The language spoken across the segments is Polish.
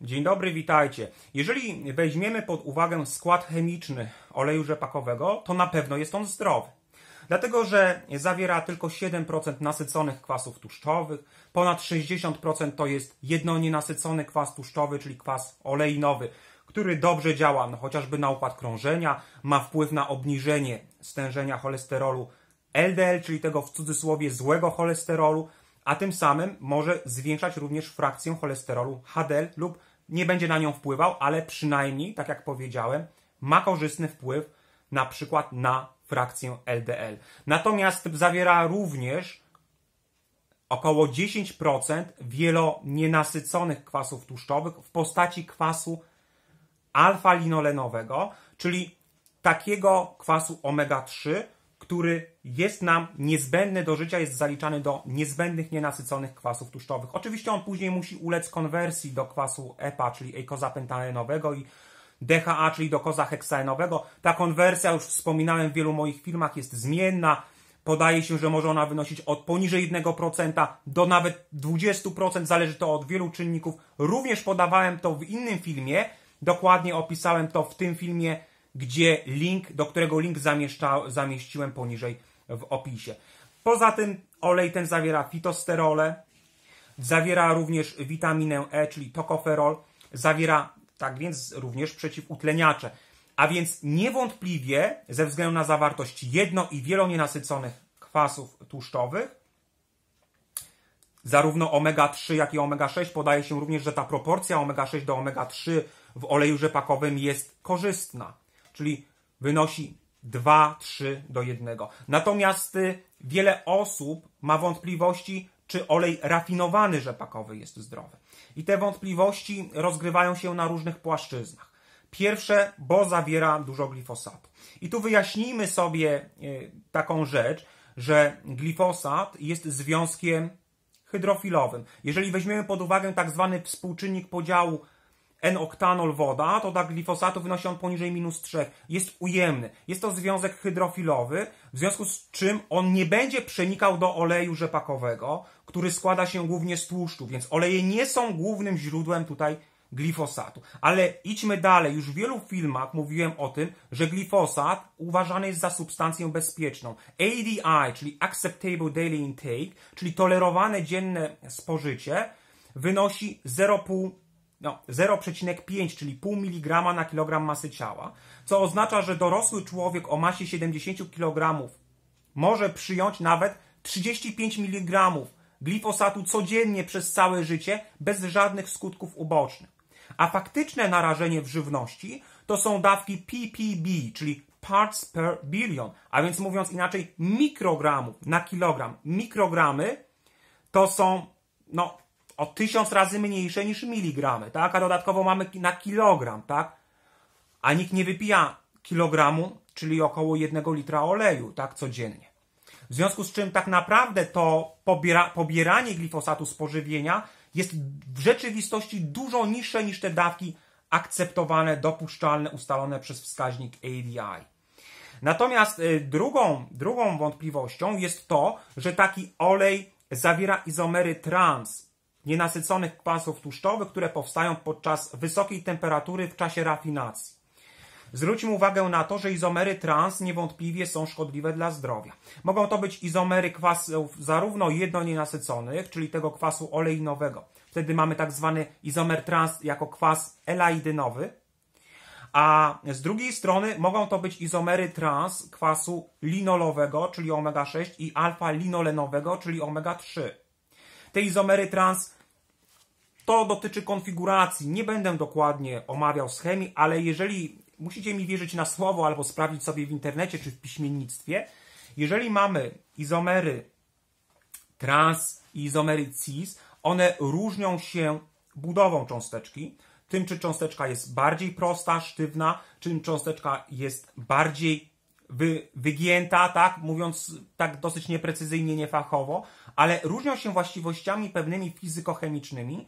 Dzień dobry, witajcie. Jeżeli weźmiemy pod uwagę skład chemiczny oleju rzepakowego, to na pewno jest on zdrowy. Dlatego, że zawiera tylko 7% nasyconych kwasów tłuszczowych, ponad 60% to jest jednonienasycony kwas tłuszczowy, czyli kwas oleinowy, który dobrze działa no, chociażby na układ krążenia, ma wpływ na obniżenie stężenia cholesterolu LDL, czyli tego w cudzysłowie złego cholesterolu, a tym samym może zwiększać również frakcję cholesterolu HDL lub nie będzie na nią wpływał, ale przynajmniej, tak jak powiedziałem, ma korzystny wpływ na przykład na frakcję LDL. Natomiast zawiera również około 10% wielonienasyconych kwasów tłuszczowych w postaci kwasu alfa-linolenowego, czyli takiego kwasu omega-3, który jest nam niezbędny do życia, jest zaliczany do niezbędnych nienasyconych kwasów tłuszczowych. Oczywiście on później musi ulec konwersji do kwasu EPA, czyli eikozapentalenowego i DHA, czyli do heksaenowego. Ta konwersja, już wspominałem w wielu moich filmach, jest zmienna. Podaje się, że może ona wynosić od poniżej 1% do nawet 20%, zależy to od wielu czynników. Również podawałem to w innym filmie, dokładnie opisałem to w tym filmie gdzie link, do którego link zamieściłem poniżej w opisie. Poza tym olej ten zawiera fitosterole, zawiera również witaminę E, czyli tokoferol, zawiera tak więc również przeciwutleniacze. A więc niewątpliwie ze względu na zawartość jedno i wielonienasyconych kwasów tłuszczowych, zarówno omega-3, jak i omega-6, podaje się również, że ta proporcja omega-6 do omega-3 w oleju rzepakowym jest korzystna czyli wynosi 2-3 do 1. Natomiast y, wiele osób ma wątpliwości, czy olej rafinowany rzepakowy jest zdrowy. I te wątpliwości rozgrywają się na różnych płaszczyznach. Pierwsze, bo zawiera dużo glifosatu. I tu wyjaśnijmy sobie y, taką rzecz, że glifosat jest związkiem hydrofilowym. Jeżeli weźmiemy pod uwagę tak zwany współczynnik podziału N-oktanol woda, to dla glifosatu wynosi on poniżej minus 3. Jest ujemny. Jest to związek hydrofilowy, w związku z czym on nie będzie przenikał do oleju rzepakowego, który składa się głównie z tłuszczu, więc oleje nie są głównym źródłem tutaj glifosatu. Ale idźmy dalej. Już w wielu filmach mówiłem o tym, że glifosat uważany jest za substancję bezpieczną. ADI, czyli Acceptable Daily Intake, czyli tolerowane dzienne spożycie, wynosi 0,5 no, 0,5, czyli pół miligrama na kilogram masy ciała, co oznacza, że dorosły człowiek o masie 70 kg może przyjąć nawet 35 mg glifosatu codziennie przez całe życie bez żadnych skutków ubocznych. A faktyczne narażenie w żywności to są dawki ppb, czyli parts per billion, a więc mówiąc inaczej mikrogramów na kilogram. Mikrogramy to są no, o tysiąc razy mniejsze niż miligramy, tak? A dodatkowo mamy na kilogram, tak? A nikt nie wypija kilogramu, czyli około jednego litra oleju, tak? Codziennie. W związku z czym tak naprawdę to pobiera, pobieranie glifosatu z pożywienia jest w rzeczywistości dużo niższe niż te dawki akceptowane, dopuszczalne, ustalone przez wskaźnik ADI. Natomiast y, drugą, drugą wątpliwością jest to, że taki olej zawiera izomery trans, nienasyconych kwasów tłuszczowych, które powstają podczas wysokiej temperatury w czasie rafinacji. Zwróćmy uwagę na to, że izomery trans niewątpliwie są szkodliwe dla zdrowia. Mogą to być izomery kwasów zarówno jednonienasyconych, czyli tego kwasu oleinowego. Wtedy mamy tak zwany izomer trans jako kwas elaidynowy. A z drugiej strony mogą to być izomery trans kwasu linolowego, czyli omega-6 i alfa-linolenowego, czyli omega-3. Te izomery trans to dotyczy konfiguracji. Nie będę dokładnie omawiał schemii, ale jeżeli musicie mi wierzyć na słowo albo sprawdzić sobie w internecie czy w piśmiennictwie, jeżeli mamy izomery trans i izomery cis, one różnią się budową cząsteczki. Tym, czy cząsteczka jest bardziej prosta, sztywna, czym cząsteczka jest bardziej wy, wygięta, tak? Mówiąc tak dosyć nieprecyzyjnie, niefachowo, ale różnią się właściwościami pewnymi fizykochemicznymi.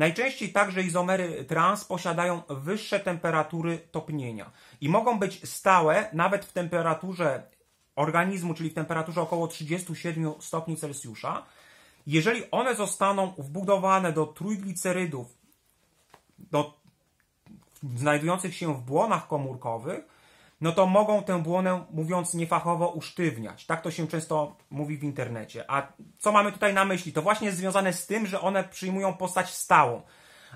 Najczęściej także izomery trans posiadają wyższe temperatury topnienia i mogą być stałe nawet w temperaturze organizmu, czyli w temperaturze około 37 stopni Celsjusza. Jeżeli one zostaną wbudowane do trójglicerydów do, znajdujących się w błonach komórkowych, no to mogą tę błonę, mówiąc niefachowo, usztywniać. Tak to się często mówi w internecie. A co mamy tutaj na myśli? To właśnie jest związane z tym, że one przyjmują postać stałą.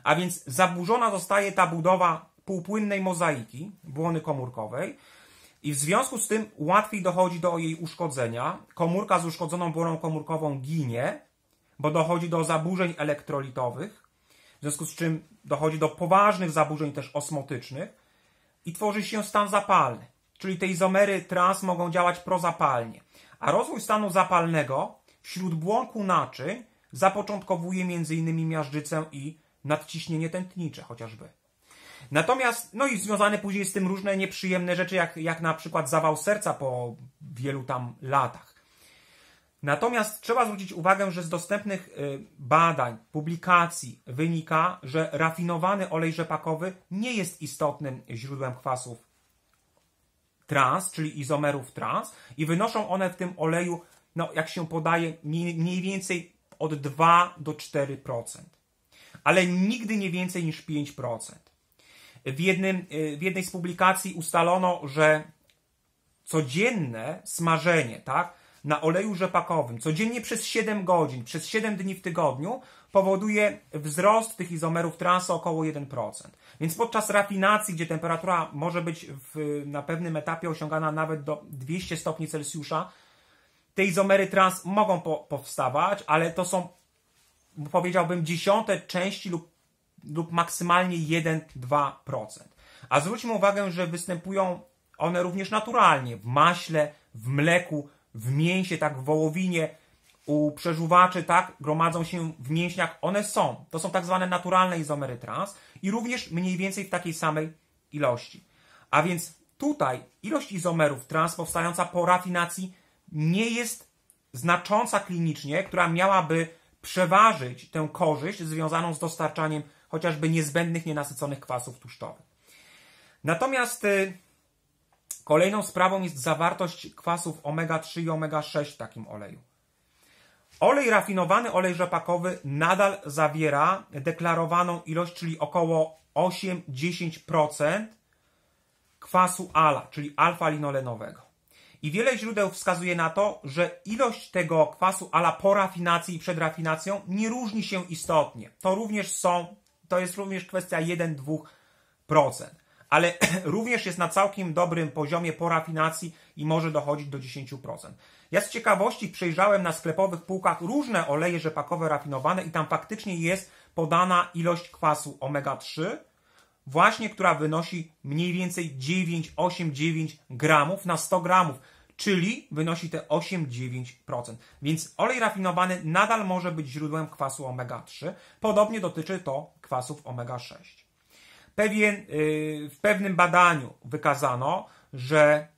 A więc zaburzona zostaje ta budowa półpłynnej mozaiki błony komórkowej i w związku z tym łatwiej dochodzi do jej uszkodzenia. Komórka z uszkodzoną błoną komórkową ginie, bo dochodzi do zaburzeń elektrolitowych, w związku z czym dochodzi do poważnych zaburzeń też osmotycznych i tworzy się stan zapalny, czyli te izomery trans mogą działać prozapalnie. A rozwój stanu zapalnego wśród błonku naczy zapoczątkowuje m.in. miażdżycę i nadciśnienie tętnicze chociażby. Natomiast, no i związane później z tym różne nieprzyjemne rzeczy, jak, jak na przykład zawał serca po wielu tam latach. Natomiast trzeba zwrócić uwagę, że z dostępnych y, badań, publikacji wynika, że rafinowany olej rzepakowy nie jest istotnym źródłem kwasów trans, czyli izomerów trans i wynoszą one w tym oleju, no jak się podaje, mniej więcej od 2 do 4%, ale nigdy nie więcej niż 5%. W, jednym, y, w jednej z publikacji ustalono, że codzienne smażenie, tak, na oleju rzepakowym codziennie przez 7 godzin, przez 7 dni w tygodniu powoduje wzrost tych izomerów trans o około 1%. Więc podczas rafinacji, gdzie temperatura może być w, na pewnym etapie osiągana nawet do 200 stopni Celsjusza, te izomery trans mogą po, powstawać, ale to są powiedziałbym dziesiąte części lub, lub maksymalnie 1-2%. A zwróćmy uwagę, że występują one również naturalnie w maśle, w mleku, w mięsie, tak w wołowinie, u przeżuwaczy, tak, gromadzą się w mięśniach. One są. To są tak zwane naturalne izomery trans i również mniej więcej w takiej samej ilości. A więc tutaj ilość izomerów trans powstająca po rafinacji nie jest znacząca klinicznie, która miałaby przeważyć tę korzyść związaną z dostarczaniem chociażby niezbędnych, nienasyconych kwasów tłuszczowych. Natomiast y, Kolejną sprawą jest zawartość kwasów omega-3 i omega-6 w takim oleju. Olej rafinowany, olej rzepakowy nadal zawiera deklarowaną ilość, czyli około 8-10% kwasu ala, czyli alfa-linolenowego. I wiele źródeł wskazuje na to, że ilość tego kwasu ala po rafinacji i przed rafinacją nie różni się istotnie. To również są, to jest również kwestia 1-2% ale również jest na całkiem dobrym poziomie po rafinacji i może dochodzić do 10%. Ja z ciekawości przejrzałem na sklepowych półkach różne oleje rzepakowe rafinowane i tam faktycznie jest podana ilość kwasu omega-3, właśnie która wynosi mniej więcej 9, 8, 9 gramów na 100 gramów, czyli wynosi te 8-9%. Więc olej rafinowany nadal może być źródłem kwasu omega-3, podobnie dotyczy to kwasów omega-6. Pewien, y, w pewnym badaniu wykazano, że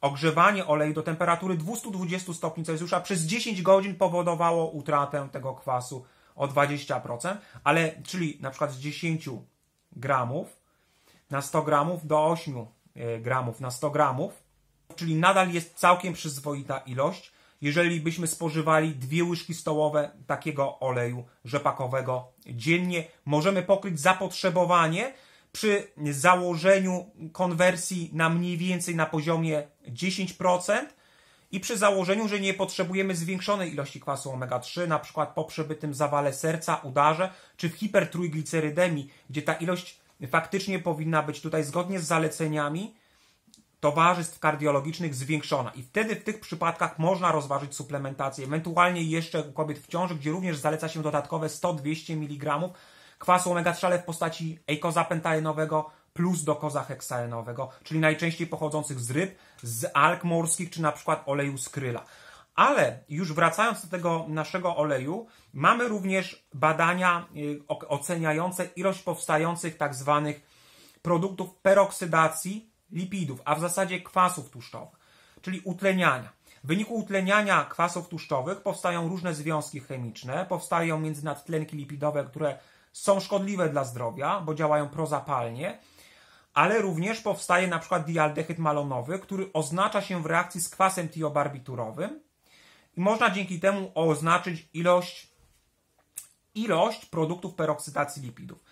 ogrzewanie oleju do temperatury 220 stopni Celsjusza przez 10 godzin powodowało utratę tego kwasu o 20%, ale czyli na przykład z 10 gramów na 100 gramów do 8 y, gramów na 100 gramów, czyli nadal jest całkiem przyzwoita ilość, jeżeli byśmy spożywali dwie łyżki stołowe takiego oleju rzepakowego dziennie. Możemy pokryć zapotrzebowanie przy założeniu konwersji na mniej więcej na poziomie 10% i przy założeniu, że nie potrzebujemy zwiększonej ilości kwasu omega-3, na przykład po przebytym zawale serca, udarze czy w hipertrójglicerydemii, gdzie ta ilość faktycznie powinna być tutaj zgodnie z zaleceniami towarzystw kardiologicznych zwiększona. I wtedy w tych przypadkach można rozważyć suplementację, ewentualnie jeszcze u kobiet w ciąży, gdzie również zaleca się dodatkowe 100-200 mg kwasu omega-3 w postaci eikoza pentaenowego plus do koza heksaenowego, czyli najczęściej pochodzących z ryb, z alg morskich czy na przykład oleju z kryla. Ale już wracając do tego naszego oleju, mamy również badania y, oceniające ilość powstających tak zwanych produktów peroksydacji lipidów, a w zasadzie kwasów tłuszczowych, czyli utleniania. W wyniku utleniania kwasów tłuszczowych powstają różne związki chemiczne, powstają między nadtlenki lipidowe, które są szkodliwe dla zdrowia, bo działają prozapalnie, ale również powstaje na przykład dialdehyd malonowy, który oznacza się w reakcji z kwasem tiobarbiturowym i można dzięki temu oznaczyć ilość, ilość produktów peroksydacji lipidów.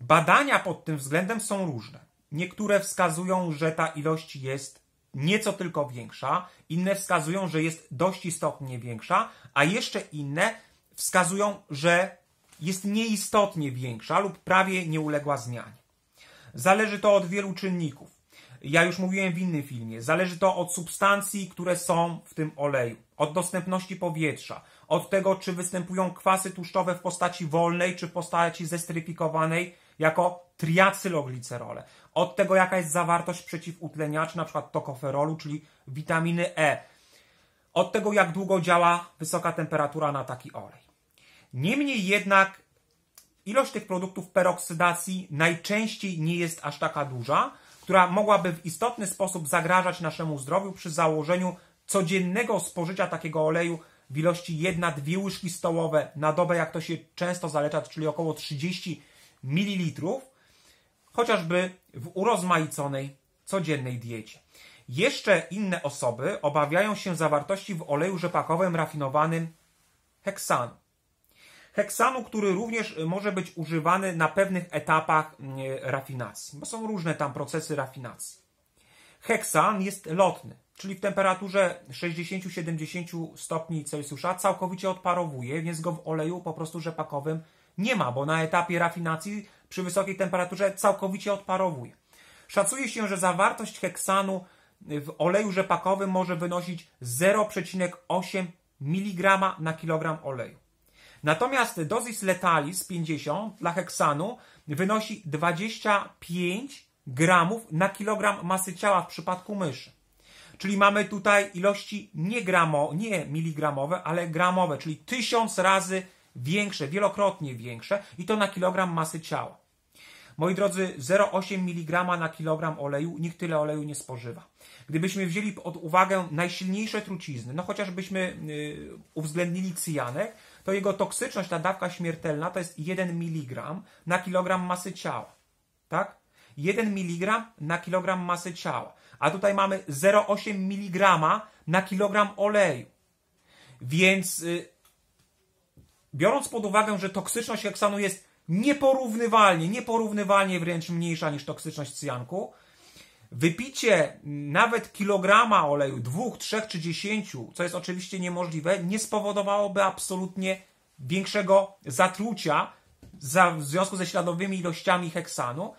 Badania pod tym względem są różne. Niektóre wskazują, że ta ilość jest nieco tylko większa, inne wskazują, że jest dość istotnie większa, a jeszcze inne wskazują, że jest nieistotnie większa lub prawie nie uległa zmianie. Zależy to od wielu czynników. Ja już mówiłem w innym filmie. Zależy to od substancji, które są w tym oleju, od dostępności powietrza, od tego, czy występują kwasy tłuszczowe w postaci wolnej, czy w postaci zestryfikowanej jako triacyloglicerole, od tego, jaka jest zawartość przeciwutleniaczy, np. tokoferolu, czyli witaminy E, od tego, jak długo działa wysoka temperatura na taki olej. Niemniej jednak ilość tych produktów peroksydacji najczęściej nie jest aż taka duża, która mogłaby w istotny sposób zagrażać naszemu zdrowiu przy założeniu codziennego spożycia takiego oleju w ilości 1-2 łyżki stołowe na dobę, jak to się często zaleca, czyli około 30 ml, chociażby w urozmaiconej codziennej diecie. Jeszcze inne osoby obawiają się zawartości w oleju rzepakowym rafinowanym heksanu heksanu, który również y, może być używany na pewnych etapach mm, e, rafinacji, bo są różne tam procesy rafinacji. Heksan jest lotny, czyli w temperaturze 60-70 stopni Celsjusza całkowicie odparowuje, więc go w oleju po prostu rzepakowym nie ma, bo na etapie rafinacji przy wysokiej temperaturze całkowicie odparowuje. Szacuje się, że zawartość heksanu y, w oleju rzepakowym może wynosić 0,8 mg na kilogram oleju. Natomiast dozis letalis 50 dla heksanu wynosi 25 gramów na kilogram masy ciała w przypadku myszy. Czyli mamy tutaj ilości nie, gramo, nie miligramowe, ale gramowe, czyli tysiąc razy większe, wielokrotnie większe i to na kilogram masy ciała. Moi drodzy, 0,8 mg na kilogram oleju, nikt tyle oleju nie spożywa. Gdybyśmy wzięli pod uwagę najsilniejsze trucizny, no chociażbyśmy y, uwzględnili cyjanek, to jego toksyczność, ta dawka śmiertelna to jest 1 mg na kilogram masy ciała. Tak? 1 mg na kilogram masy ciała. A tutaj mamy 0,8 mg na kilogram oleju. Więc yy, biorąc pod uwagę, że toksyczność heksanu jest nieporównywalnie, nieporównywalnie wręcz mniejsza niż toksyczność cyjanku, Wypicie nawet kilograma oleju, dwóch, trzech czy dziesięciu, co jest oczywiście niemożliwe, nie spowodowałoby absolutnie większego zatrucia za, w związku ze śladowymi ilościami heksanu.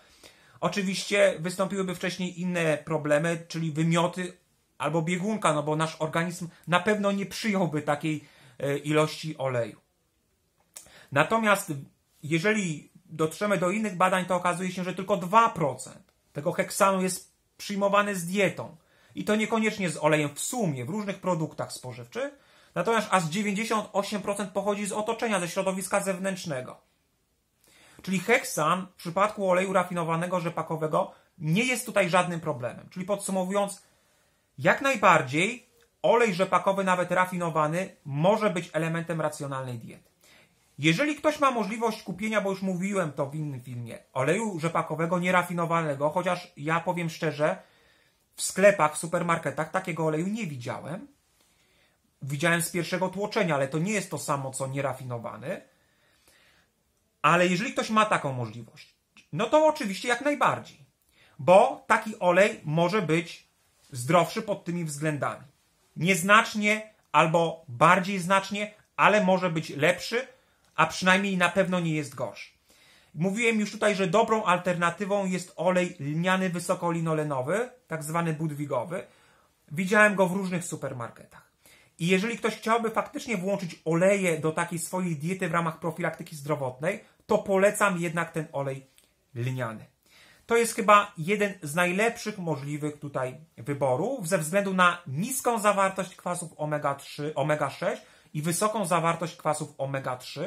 Oczywiście wystąpiłyby wcześniej inne problemy, czyli wymioty albo biegunka, no bo nasz organizm na pewno nie przyjąłby takiej e, ilości oleju. Natomiast jeżeli dotrzemy do innych badań, to okazuje się, że tylko 2% tego heksanu jest przyjmowany z dietą. I to niekoniecznie z olejem w sumie, w różnych produktach spożywczych, natomiast aż 98% pochodzi z otoczenia, ze środowiska zewnętrznego. Czyli heksan w przypadku oleju rafinowanego rzepakowego nie jest tutaj żadnym problemem. Czyli podsumowując, jak najbardziej olej rzepakowy, nawet rafinowany, może być elementem racjonalnej diety. Jeżeli ktoś ma możliwość kupienia, bo już mówiłem to w innym filmie, oleju rzepakowego nierafinowanego, chociaż ja powiem szczerze, w sklepach, w supermarketach takiego oleju nie widziałem. Widziałem z pierwszego tłoczenia, ale to nie jest to samo co nierafinowany. Ale jeżeli ktoś ma taką możliwość, no to oczywiście jak najbardziej, bo taki olej może być zdrowszy pod tymi względami. Nieznacznie albo bardziej znacznie, ale może być lepszy a przynajmniej na pewno nie jest gorszy. Mówiłem już tutaj, że dobrą alternatywą jest olej lniany wysokolinolenowy, tak zwany budwigowy. Widziałem go w różnych supermarketach. I jeżeli ktoś chciałby faktycznie włączyć oleje do takiej swojej diety w ramach profilaktyki zdrowotnej, to polecam jednak ten olej lniany. To jest chyba jeden z najlepszych możliwych tutaj wyborów ze względu na niską zawartość kwasów omega-3, omega-6 i wysoką zawartość kwasów omega-3,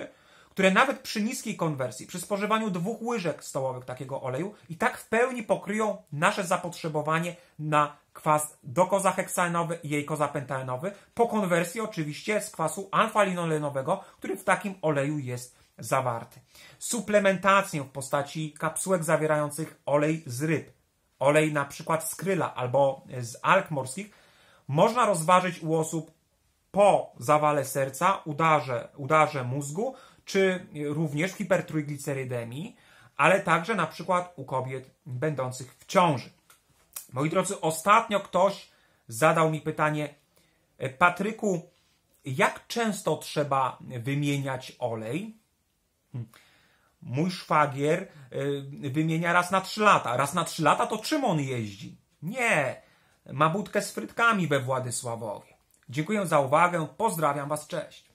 które nawet przy niskiej konwersji, przy spożywaniu dwóch łyżek stołowych takiego oleju, i tak w pełni pokryją nasze zapotrzebowanie na kwas dokozaheksanowy i jej kozapentaenowy, po konwersji oczywiście z kwasu anfalinolenowego, który w takim oleju jest zawarty. Suplementację w postaci kapsułek zawierających olej z ryb, olej na przykład z kryla albo z alg morskich, można rozważyć u osób po zawale serca, udarze, udarze mózgu czy również w hipertrójglicerydemii, ale także na przykład u kobiet będących w ciąży. Moi drodzy, ostatnio ktoś zadał mi pytanie, e, Patryku, jak często trzeba wymieniać olej? Hmm. Mój szwagier e, wymienia raz na 3 lata. Raz na 3 lata to czym on jeździ? Nie, ma budkę z frytkami we Władysławowie. Dziękuję za uwagę, pozdrawiam Was, cześć.